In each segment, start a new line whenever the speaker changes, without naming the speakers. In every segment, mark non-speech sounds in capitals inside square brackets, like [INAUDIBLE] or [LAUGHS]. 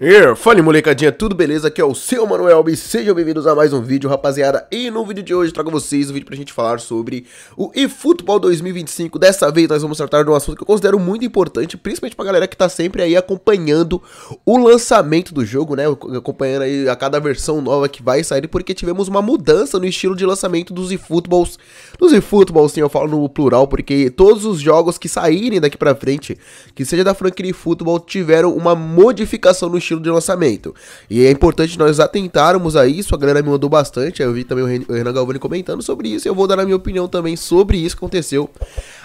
Yeah, fala molecadinha, tudo beleza? Aqui é o seu Manuel e sejam bem-vindos a mais um vídeo, rapaziada. E no vídeo de hoje trago vocês um vídeo pra gente falar sobre o eFootball 2025. Dessa vez nós vamos tratar de um assunto que eu considero muito importante, principalmente pra galera que tá sempre aí acompanhando o lançamento do jogo, né? Acompanhando aí a cada versão nova que vai sair, porque tivemos uma mudança no estilo de lançamento dos eFootballs. Dos eFootballs, sim, eu falo no plural, porque todos os jogos que saírem daqui pra frente, que seja da franquia eFootball, tiveram uma modificação no estilo de lançamento. E é importante nós atentarmos a isso, a galera me mandou bastante, eu vi também o Renan Galvani comentando sobre isso, e eu vou dar a minha opinião também sobre isso que aconteceu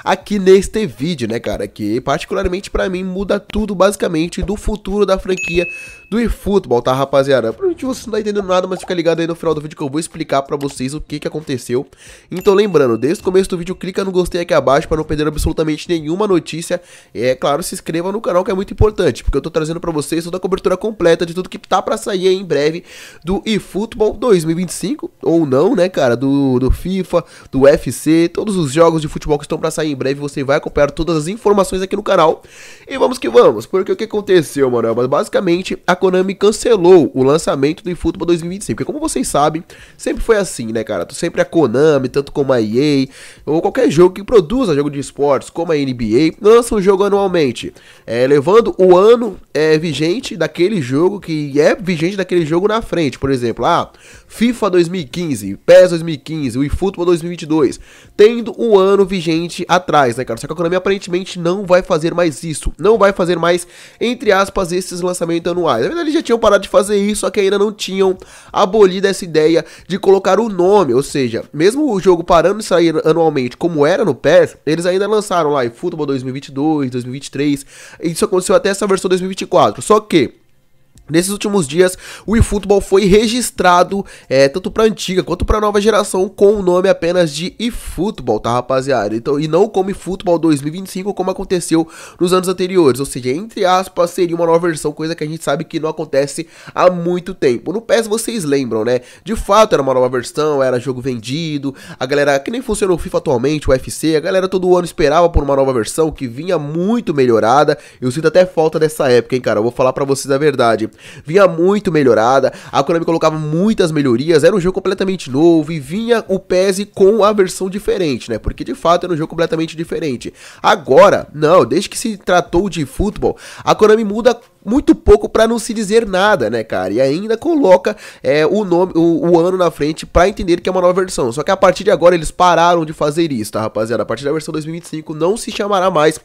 aqui neste vídeo, né, cara? Que particularmente para mim muda tudo basicamente do futuro da franquia do eFootball, tá, rapaziada? Provavelmente você não tá entendendo nada, mas fica ligado aí no final do vídeo que eu vou explicar pra vocês o que que aconteceu. Então lembrando, desde o começo do vídeo, clica no gostei aqui abaixo pra não perder absolutamente nenhuma notícia. E é claro, se inscreva no canal que é muito importante, porque eu tô trazendo pra vocês toda a cobertura completa de tudo que tá pra sair aí em breve do eFootball 2025, ou não, né, cara? Do, do FIFA, do UFC, todos os jogos de futebol que estão pra sair em breve você vai acompanhar todas as informações aqui no canal. E vamos que vamos, porque o que aconteceu, mano? Mas basicamente, a Konami cancelou o lançamento do eFootball 2025. Porque como vocês sabem, sempre foi assim, né, cara? Sempre a é Konami, tanto como a EA, ou qualquer jogo que produza jogo de esportes, como a NBA, lança um jogo anualmente. É, levando o ano é, vigente daquele jogo, que é vigente daquele jogo na frente. Por exemplo, ah, FIFA 2015, PES 2015, o eFootball 2022. Tendo um ano vigente até atrás, né, cara? Só que a Konami aparentemente não vai fazer mais isso. Não vai fazer mais, entre aspas, esses lançamentos anuais. Na verdade, eles já tinham parado de fazer isso, só que ainda não tinham abolido essa ideia de colocar o nome. Ou seja, mesmo o jogo parando de sair anualmente, como era no PES, eles ainda lançaram lá em Futebol 2022, 2023. Isso aconteceu até essa versão 2024. Só que Nesses últimos dias, o eFootball foi registrado, é, tanto para antiga quanto para nova geração, com o nome apenas de eFootball, tá rapaziada? Então, e não como eFootball 2025, como aconteceu nos anos anteriores, ou seja, entre aspas, seria uma nova versão, coisa que a gente sabe que não acontece há muito tempo. No PES vocês lembram, né? De fato, era uma nova versão, era jogo vendido, a galera, que nem funciona o FIFA atualmente, o UFC, a galera todo ano esperava por uma nova versão que vinha muito melhorada, eu sinto até falta dessa época, hein, cara? Eu vou falar para vocês a verdade vinha muito melhorada, a Konami colocava muitas melhorias, era um jogo completamente novo e vinha o PES com a versão diferente, né? Porque de fato era um jogo completamente diferente. Agora, não, desde que se tratou de futebol, a Konami muda muito pouco para não se dizer nada, né, cara? E ainda coloca é, o nome, o, o ano na frente para entender que é uma nova versão. Só que a partir de agora eles pararam de fazer isso, tá, rapaziada? A partir da versão 2025 não se chamará mais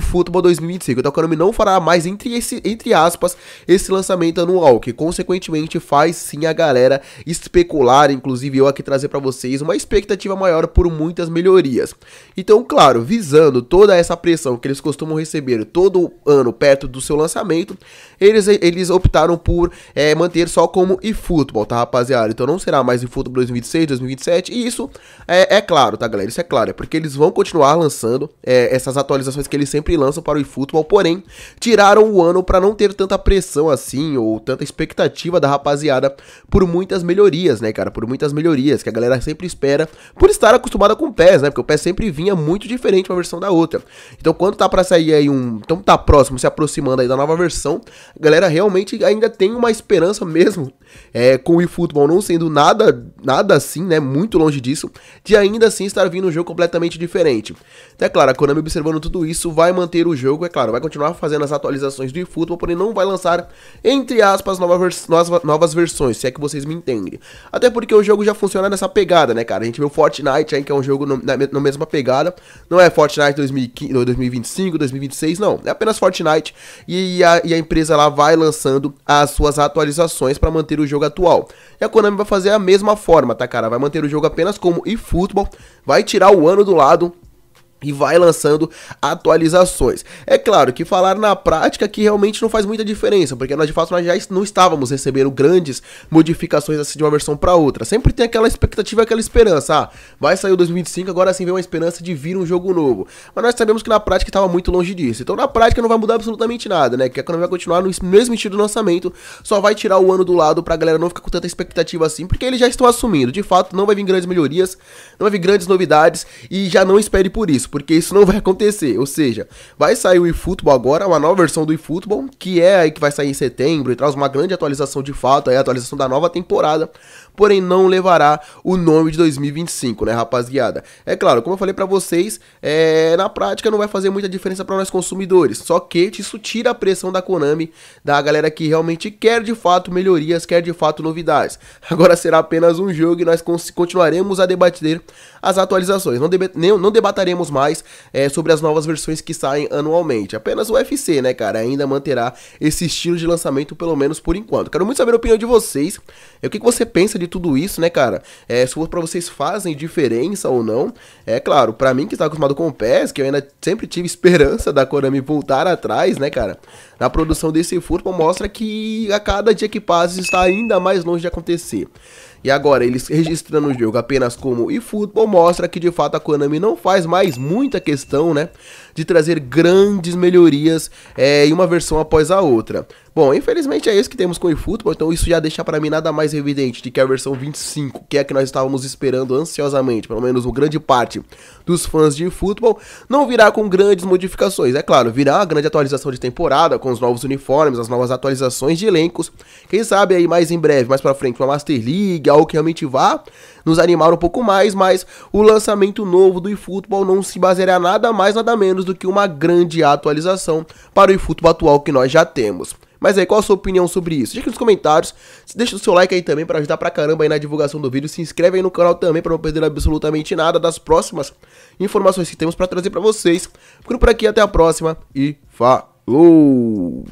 Futebol 2025. Então a Konami não fará mais entre esse, entre aspas, esse lançamento anual, que consequentemente faz sim a galera especular, inclusive eu aqui trazer para vocês uma expectativa maior por muitas melhorias. Então, claro, visando toda essa pressão que eles costumam receber todo ano perto do seu lançamento, eles, eles optaram por é, manter só como eFootball, tá, rapaziada? Então não será mais eFootball 2026, 2027. E isso é, é, claro, tá, galera? Isso é claro. É porque eles vão continuar lançando é, essas atualizações que eles sempre lançam para o eFootball. Porém, tiraram o ano para não ter tanta pressão assim, ou tanta expectativa da rapaziada por muitas melhorias, né, cara? Por muitas melhorias que a galera sempre espera por estar acostumada com o PES, né? Porque o PES sempre vinha muito diferente uma versão da outra. Então, quando tá para sair aí um. Então, tá próximo, se aproximando aí da nova versão competição, a galera realmente ainda tem uma esperança mesmo, é, com o eFootball não sendo nada, nada assim, né, muito longe disso, de ainda assim estar vindo um jogo completamente diferente. Então é claro, a Konami observando tudo isso, vai manter o jogo, é claro, vai continuar fazendo as atualizações do eFootball, porém não vai lançar, entre aspas, novas, novas, novas versões, se é que vocês me entendem. Até porque o jogo já funciona nessa pegada, né, cara, a gente viu Fortnite aí, que é um jogo no, na, na mesma pegada, não é Fortnite 2015, 2025, 2026, não, é apenas Fortnite e a, e a empresa lá vai lançando as suas atualizações para manter o jogo atual. E a Konami vai fazer a mesma forma, tá, cara? Vai manter o jogo apenas como eFootball, vai tirar o ano do lado e vai lançando atualizações. É claro que falar na prática que realmente não faz muita diferença, porque nós de fato nós já não estávamos recebendo grandes modificações assim de uma versão para outra. Sempre tem aquela expectativa, aquela esperança, ah, vai sair o 2025, agora sim vem uma esperança de vir um jogo novo. Mas nós sabemos que na prática estava muito longe disso. Então na prática não vai mudar absolutamente nada, né? Que a economia vai continuar no mesmo estilo do lançamento, só vai tirar o ano do lado para a galera não ficar com tanta expectativa assim, porque eles já estão assumindo. De fato, não vai vir grandes melhorias, não vai vir grandes novidades e já não espere por isso porque isso não vai acontecer. Ou seja, vai sair o eFootball agora, uma nova versão do eFootball, que é aí que vai sair em setembro e traz uma grande atualização de fato, aí a atualização da nova temporada porém não levará o nome de 2025, né, rapaziada? É claro, como eu falei para vocês, é, na prática não vai fazer muita diferença para nós consumidores, só que isso tira a pressão da Konami, da galera que realmente quer de fato melhorias, quer de fato novidades. [LAUGHS] Agora será apenas um jogo e nós continuaremos a debater as atualizações. Não, debateremos não debataremos mais é, sobre as novas versões que saem anualmente. Apenas o UFC, né, cara, ainda manterá esse estilo de lançamento, pelo menos por enquanto. Quero muito saber a opinião de vocês. É, o que, que você pensa de tudo isso, né, cara? É, se for pra vocês fazem diferença ou não. É claro, para mim que está acostumado com o PES, que eu ainda sempre tive esperança da Konami voltar atrás, né, cara? Na produção desse futebol mostra que a cada dia que passa está ainda mais longe de acontecer. E agora, eles registrando o jogo apenas como eFootball mostra que de fato a Konami não faz mais muita questão, né? De trazer grandes melhorias é, em uma versão após a outra. Bom, infelizmente é isso que temos com o eFootball, então isso já deixa para mim nada mais evidente de que a versão 25, que é a que nós estávamos esperando ansiosamente, pelo menos uma grande parte dos fãs de eFootball, não virá com grandes modificações. É claro, virá uma grande atualização de temporada, com os novos uniformes, as novas atualizações de elencos. Quem sabe aí mais em breve, mais para frente, uma Master League, algo que realmente vá nos animar um pouco mais, mas o lançamento novo do eFootball não se baseará nada mais, nada menos do que uma grande atualização para o eFootball atual que nós já temos. Mas aí, qual a sua opinião sobre isso? Deixa aqui nos comentários, deixa o seu like aí também para ajudar pra caramba aí na divulgação do vídeo, se inscreve aí no canal também para não perder absolutamente nada das próximas informações que temos para trazer para vocês. Ficando por aqui, até a próxima e falou!